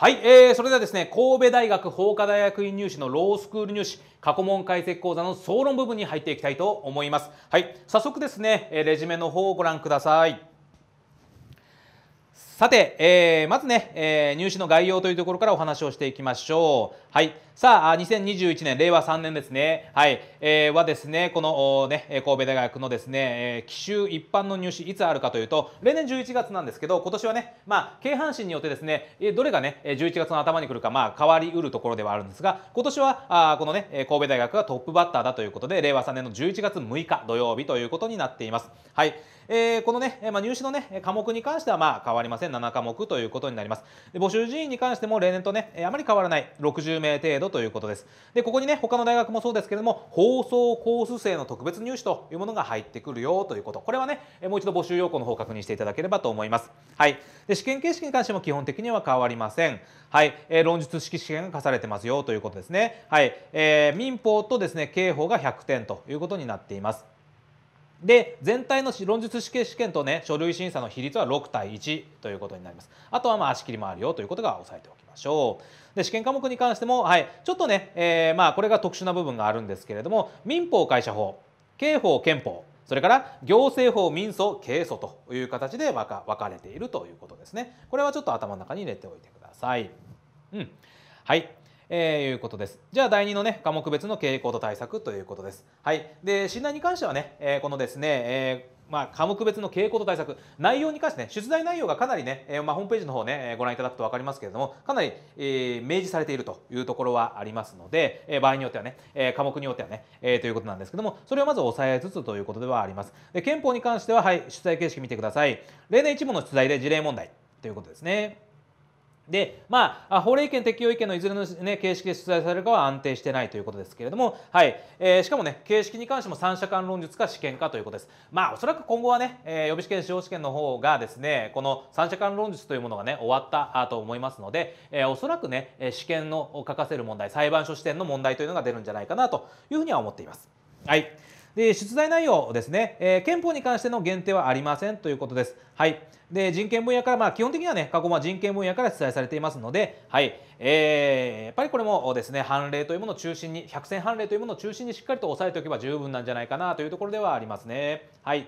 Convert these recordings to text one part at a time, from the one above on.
はい、えー、それではですね、神戸大学法科大学院入試のロースクール入試過去問解説講座の総論部分に入っていきたいと思います。はい、早速ですね、レジュメの方をご覧ください。さて、えー、まずね、えー、入試の概要というところからお話をしていきましょう。はい。さあ、2021年、令和3年ですね。はい。えー、はですね、この、ね、神戸大学のですね、えー、奇襲一般の入試、いつあるかというと、例年11月なんですけど、今年はね、まあ、京阪神によってですね、どれがね、11月の頭に来るか、まあ、変わりうるところではあるんですが、今年は、あこのね、神戸大学がトップバッターだということで、令和3年の11月6日土曜日ということになっています。はい。えー、このね、まあ、入試のね、科目に関しては、まあ、変わりません。7科目ということになりますで募集人員に関しても例年とねあまり変わらない60名程度ということですでここにね他の大学もそうですけれども放送コース生の特別入試というものが入ってくるよということこれはねもう一度募集要項の方を確認していただければと思いますはいで試験形式に関しても基本的には変わりませんはい、えー、論述式試験が課されてますよということですねはい、えー、民法とですね刑法が100点ということになっていますで全体の論述試験試験とね書類審査の比率は6対1ということになりますあとはまあ足切りもあるよということが押さえておきましょうで試験科目に関しても、はい、ちょっとね、えー、まあこれが特殊な部分があるんですけれども民法会社法刑法憲法それから行政法、民訴、刑訴という形で分か分かれているということですね。これはちょっと頭の中に入れておいてください。うん、はい。えー、いうことです。じゃあ第2のね科目別の傾向と対策ということです。はい。で診断に関してはね、えー、このですね、えーまあ、科目別の傾向と対策、内容に関してね、出題内容がかなりね、えー、まあ、ホームページの方ね、えー、ご覧いただくと分かりますけれども、かなり、えー、明示されているというところはありますので、え場合によってはね、え科目によってはね、えということなんですけども、それをまず押さえつつということではあります。で憲法に関しては、はい、出題形式見てください。例年一問の出題で事例問題ということですね。で、まあ、法令権適用意見のいずれの、ね、形式で出題されるかは安定してないということですけれども、はいえー、しかもね、形式に関しても三者間論述か試験かということです。まあ、おそらく今後はね、えー、予備試験、司法試験の方がですね、この三者間論述というものがね、終わったと思いますので、えー、おそらくね、試験の書かせる問題、裁判所視点の問題というのが出るんじゃないかなというふうには思っています。はい。で出題内容ですね、えー、憲法に関しての限定はありませんということです。はいで人権分野から、まあ、基本的にはね過去は人権分野から出題されていますので、はいえー、やっぱりこれもですね判例というものを中心に百戦判例というものを中心にしっかりと押さえておけば十分なんじゃないかなというところではありますね。はい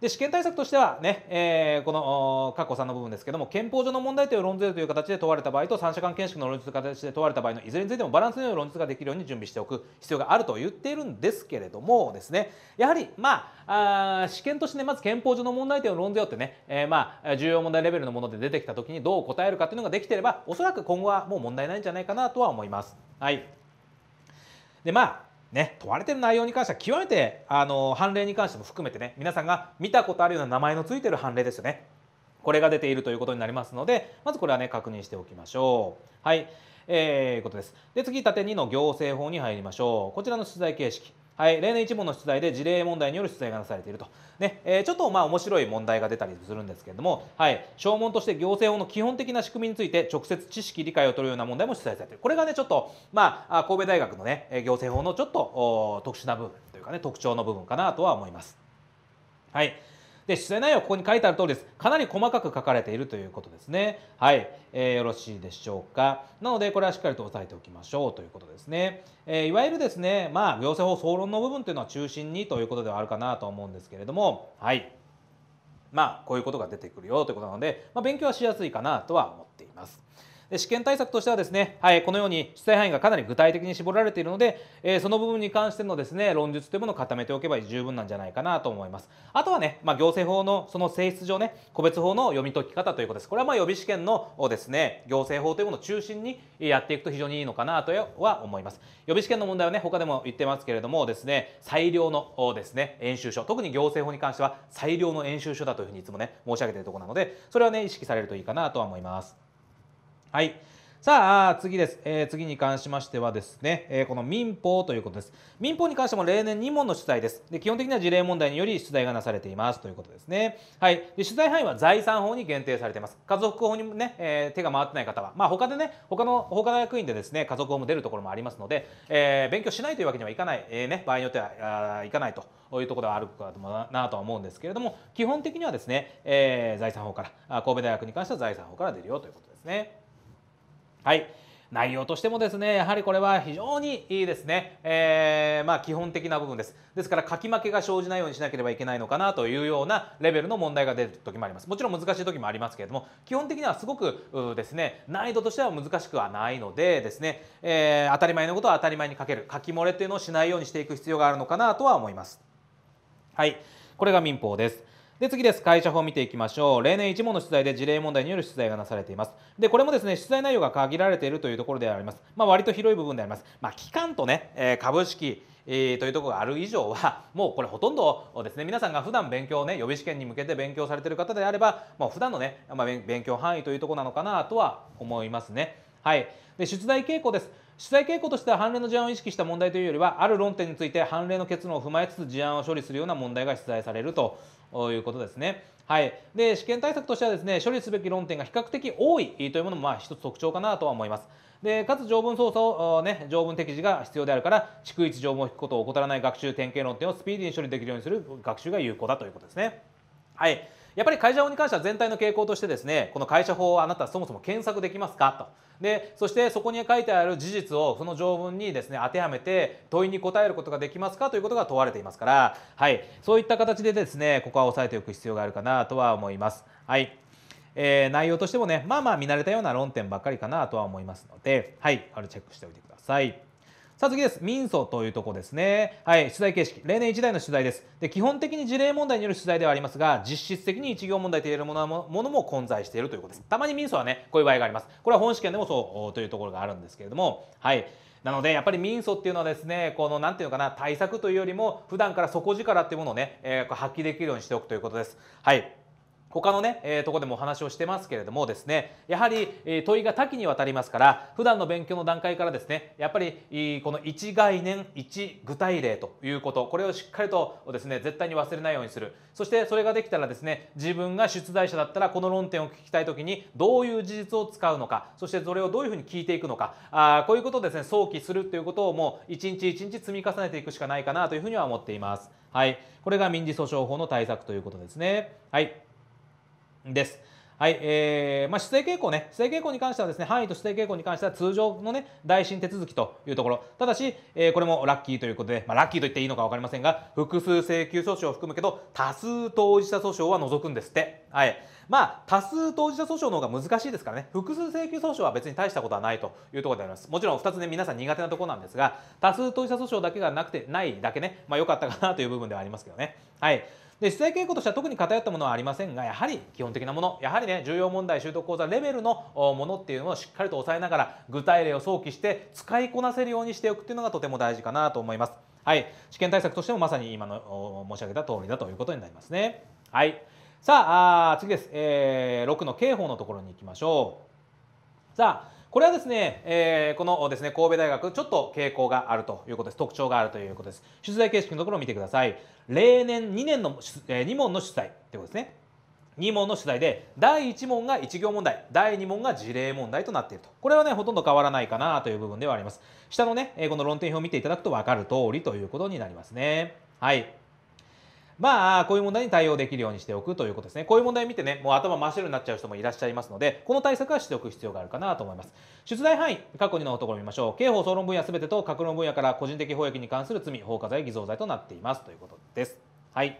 で試験対策としてはね、えー、この過去3の部分ですけども憲法上の問題点を論ずるという形で問われた場合と三者間見識の論ずる形で問われた場合のいずれについてもバランスのよい論述ができるように準備しておく必要があると言っているんですけれどもですねやはりまあ試験としてねまず憲法上の問題点を論ずよってね、えー、まあ重要問題レベルのもので出てきた時にどう答えるかというのができてればおそらく今後はもう問題ないんじゃないかなとは思います。はいでまあね、問われてる内容に関しては極めてあの判例に関しても含めてね皆さんが見たことあるような名前の付いてる判例ですよねこれが出ているということになりますのでまずこれはね確認しておきましょうはいえー、うことですで次縦2の行政法に入りましょうこちらの取材形式はい、例年1問の出題で事例問題による出題がなされていると、ねえー、ちょっとまあ面白い問題が出たりするんですけれども、はい、証文として行政法の基本的な仕組みについて直接知識理解を取るような問題も出題されているこれがねちょっと、まあ、神戸大学のね行政法のちょっと特殊な部分というかね特徴の部分かなとは思います。はいで出題内容ここに書いてある通りですかなり細かく書かれているということですねはい、えー、よろしいでしょうかなのでこれはしっかりと押さえておきましょうということですね、えー、いわゆるですねまあ行政法総論の部分というのは中心にということではあるかなと思うんですけれどもはいまあこういうことが出てくるよということなので、まあ、勉強はしやすいかなとは思っていますで試験対策としてはですね、はい、このように主催範囲がかなり具体的に絞られているので、えー、その部分に関してのですね論述というものを固めておけば十分なんじゃないかなと思いますあとはね、まあ、行政法のその性質上ね個別法の読み解き方ということですこれはま予備試験のですね行政法というものを中心にやっていくと非常にいいのかなとは思います予備試験の問題はね他でも言ってますけれどもですね最良のですね演習書特に行政法に関しては最良の演習書だというふうにいつもね申し上げているところなのでそれはね意識されるといいかなとは思います。はい。さあ次です、えー、次に関しましてはですね、えー、この民法ということです民法に関しても例年2問の出題ですで基本的には事例問題により出題がなされていますということですねはいで出題範囲は財産法に限定されています家族法にね、えー、手が回ってない方はまあ他でね他の他の役員でですね家族法も出るところもありますので、えー、勉強しないというわけにはいかない、えーね、場合によってはいかないというところはあるかなとは思うんですけれども基本的にはですね、えー、財産法から神戸大学に関しては財産法から出るよということですねはい内容としてもですねやはりこれは非常にいいですね、えー、まあ、基本的な部分ですですから書き負けが生じないようにしなければいけないのかなというようなレベルの問題が出る時もありますもちろん難しい時もありますけれども基本的にはすごくですね難易度としては難しくはないのでですね、えー、当たり前のことは当たり前に書ける書き漏れというのをしないようにしていく必要があるのかなとは思いますはいこれが民法ですで、次です。会社法を見ていきましょう。例年1問の出題で事例問題による出題がなされています。で、これもですね、出題内容が限られているというところであります。まあ、割と広い部分であります。まあ、期間とね、えー、株式、えというところがある以上はもうこれほとんどですね皆さんが普段勉強ね予備試験に向けて勉強されている方であればもう普段のね、まあ、勉強範囲というところなのかなとは思いますね。はい、で出題傾向です。出題傾向としては判例の事案を意識した問題というよりはある論点について判例の結論を踏まえつつ事案を処理するような問題が出題されるとということですね。はい、で試験対策としてはですね処理すべき論点が比較的多いというものもまあ一つ特徴かなとは思います。でかつ条文操作を、ね、条文適時が必要であるから逐一条文を引くことを怠らない学習典型論点をスピーディーに処理できるようにする学習が有効だということですね。はいやっぱり会社法に関しては全体の傾向としてですねこの会社法をあなたそもそも検索できますかと。でそしてそこに書いてある事実をその条文にですね当てはめて問いに答えることができますかということが問われていますから、はい、そういった形でですねここは押さえておく必要があるかなとは思います。はいえー、内容としてもねまあまあ見慣れたような論点ばっかりかなとは思いますので、はい、あれチェックしておいてください。さあ次です。民訴というとこですね。はい、取材形式。例年1台の取材です。で、基本的に事例問題による取材ではありますが、実質的に一行問題と言えるものもも混在しているということです。たまに民訴はね、こういう場合があります。これは本試験でもそうというところがあるんですけれども、はい。なのでやっぱり民訴っていうのはですねこの何ていうのかな対策というよりも普段から底力っていうものをね、えー、発揮できるようにしておくということです。はい他のね、えー、とこでもお話をしてますけれどもですねやはり、えー、問いが多岐にわたりますから普段の勉強の段階からですねやっぱりこの1概念1具体例ということこれをしっかりとですね絶対に忘れないようにするそしてそれができたらですね自分が出題者だったらこの論点を聞きたい時にどういう事実を使うのかそしてそれをどういうふうに聞いていくのかあこういうことをですね想起するということをもう一日一日積み重ねていくしかないかなというふうには思っています。はい、これが民事訴訟法の対策ということですね。はいです。はい、えー、まあ、姿勢傾向ね、姿勢傾向に関してはですね、範囲と姿勢傾向に関しては通常のね、代進手続きというところ、ただし、えー、これもラッキーということで、まあ、ラッキーと言っていいのか分かりませんが、複数請求訴訟を含むけど、多数当事者訴訟は除くんですって。はい。まあ、多数当事者訴訟の方が難しいですからね、複数請求訴訟は別に大したことはないというところであります。もちろん2つね、皆さん苦手なところなんですが、多数当事者訴訟だけがなくて、ないだけね、まあ、良かったかなという部分ではありますけどね。はい。で姿勢傾向としては特に偏ったものはありませんがやはり基本的なものやはりね重要問題習得講座レベルのものっていうのをしっかりと押さえながら具体例を想起して使いこなせるようにしておくっていうのがとても大事かなと思います。はい、試験対策としてもまさに今の申し上げた通りだということになりますね。はい、さあ次です、えー、6の刑法のところに行きましょう。さあこれはですね、えー、このですね神戸大学ちょっと傾向があるということです特徴があるということです出題形式のところを見てください例年2年の、えー、2問の出題ということですね2問の取材で第1問が1行問題第2問が事例問題となっているとこれはねほとんど変わらないかなという部分ではあります下のねこの論点表を見ていただくと分かる通りということになりますねはいまあ、こういう問題に対応できるようにしておくということですね。こういう問題を見てね、もう頭真っ白になっちゃう人もいらっしゃいますので、この対策はしておく必要があるかなと思います。出題範囲、過去2のところを見ましょう。刑法総論分野すべてと各論分野から個人的法益に関する罪、放火罪、偽造罪となっていますということです。はい。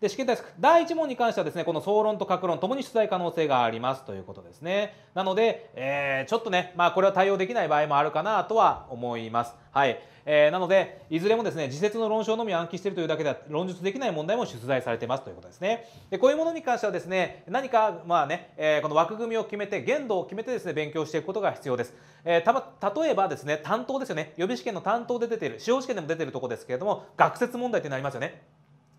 で試験対策第1問に関してはですねこの総論と各論ともに出題可能性がありますということですねなので、えー、ちょっとねまあこれは対応できない場合もあるかなとは思いますはいえー、なのでいずれもですね自説の論証のみを暗記しているというだけでは論述できない問題も出題されていますということですねでこういうものに関してはですね何かまあね、えー、この枠組みを決めて限度を決めてですね勉強していくことが必要です、えー、た例えばですね担当ですよね予備試験の担当で出ている司法試験でも出ているところですけれども学説問題ってなりますよね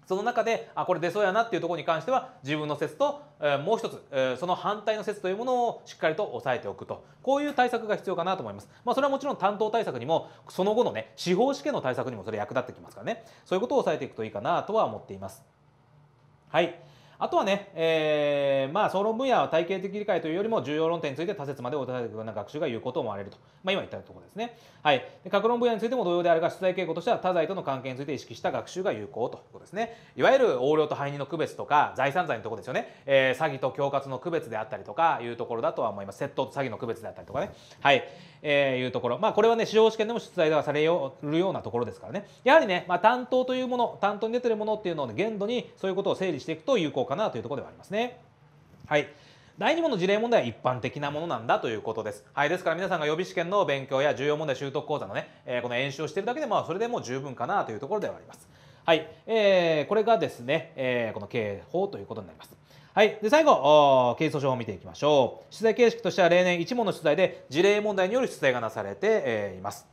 その中であこれ出そうやなっていうところに関しては自分の説と、えー、もう一つ、えー、その反対の説というものをしっかりと押さえておくとこういう対策が必要かなと思います、まあ、それはもちろん担当対策にもその後のね司法試験の対策にもそれ役立ってきますからねそういうことを押さえていくといいかなとは思っていますはいあとはね、えー、まあ、総論分野は体系的理解というよりも重要論点について他説までお答えするような学習が有効と思われると、まあ、今言ったところですね。はい、で各論分野についても同様であるが出題傾向としては他罪との関係について意識した学習が有効ということですね。いわゆる横領と背任の区別とか財産罪のところですよね、えー、詐欺と恐喝の区別であったりとかいうところだとは思います窃盗と詐欺の区別であったりとかね、はい、えー、いうところ、まあ、これはね、司法試験でも出題ではされるようなところですからね、やはりね、まあ、担当というもの、担当に出てるものっていうのを、ね、限度にそういうことを整理していくと有効かなというところではありますね。はい、第2問の事例問題は一般的なものなんだということです。はい、ですから皆さんが予備試験の勉強や重要問題習得講座のね、えー、この演習をしているだけで、まあ、それでも十分かなというところではあります。はい、えー、これがですね、えー、この刑法ということになります。はい、で最後、刑事訴訟を見ていきましょう。取材形式としては例年1問の取材で事例問題による出題がなされています。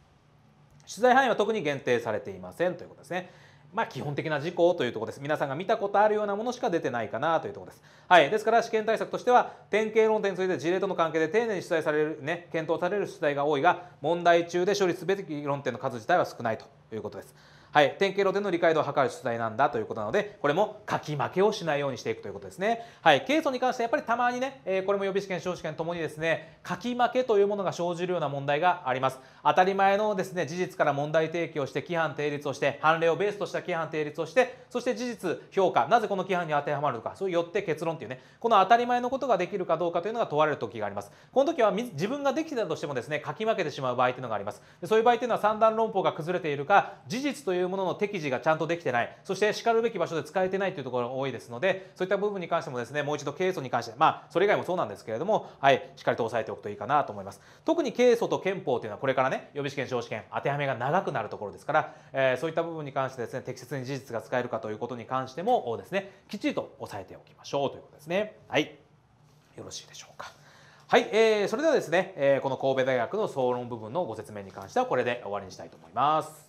取材範囲は特に限定されていませんということですね。まあ、基本的な事項というところです。皆さんが見たことあるようなものしか出てないかなというところです。はい、ですから試験対策としては典型論点について事例との関係で丁寧に出題される、ね、検討される出題が多いが問題中で処理すべき論点の数自体は少ないということです。はい、典型路での理解度を図る出題なんだということなのでこれも書き負けをしないようにしていくということですね。はい、ケイ素に関してはやっぱりたまにね、えー、これも予備試験小試験ともにですね書き負けというものが生じるような問題があります。当たり前のですね事実から問題提起をして規範定律をして判例をベースとした規範定律をしてそして事実評価なぜこの規範に当てはまるのかそうよって結論というねこの当たり前のことができるかどうかというのが問われる時があります。この時は自分ができてたとしてもですね書き負けてしまう場合というのがあります。そういう場合というのは三段論法が崩れているか事実というというものの適時がちゃんとできてないそしてしかるべき場所で使えてないというところが多いですのでそういった部分に関してもですねもう一度ケイ素に関してまあそれ以外もそうなんですけれどもはいしっかりと押さえておくといいかなと思います特にケイ素と憲法というのはこれからね予備試験少子試験当てはめが長くなるところですから、えー、そういった部分に関してですね適切に事実が使えるかということに関してもですねきっちりと押さえておきましょうということですねはいよろしいでしょうかはい、えー、それではですね、えー、この神戸大学の総論部分のご説明に関してはこれで終わりにしたいと思います。